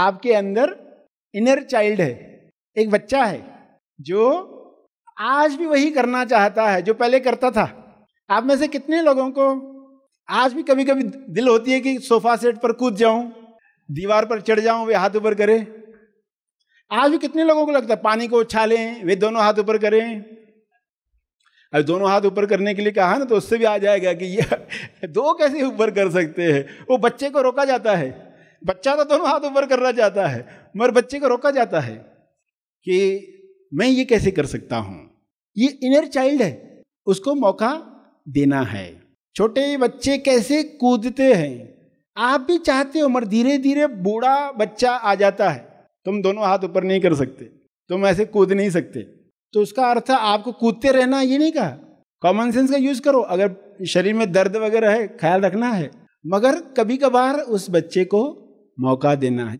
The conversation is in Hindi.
आपके अंदर इनर चाइल्ड है एक बच्चा है जो आज भी वही करना चाहता है जो पहले करता था आप में से कितने लोगों को आज भी कभी कभी दिल होती है कि सोफा सेट पर कूद जाऊं दीवार पर चढ़ जाऊं वे हाथ ऊपर करें आज भी कितने लोगों को लगता है पानी को उछालें वे दोनों हाथ ऊपर करें अरे दोनों हाथ ऊपर करने के लिए कहा ना तो उससे भी आ जाएगा कि ये दो कैसे ऊपर कर सकते हैं वो बच्चे को रोका जाता है बच्चा तो दोनों हाथ ऊपर करना चाहता है मगर बच्चे को रोका जाता है कि मैं ये कैसे कर सकता हूँ ये इनर चाइल्ड है उसको मौका देना है छोटे बच्चे कैसे कूदते हैं आप भी चाहते हो मगर धीरे धीरे बूढ़ा बच्चा आ जाता है तुम दोनों हाथ ऊपर नहीं कर सकते तुम ऐसे कूद नहीं सकते तो उसका अर्थ आपको कूदते रहना ये नहीं कहा कॉमन सेंस का यूज करो अगर शरीर में दर्द वगैरह है ख्याल रखना है मगर कभी कभार उस बच्चे को मौका देना है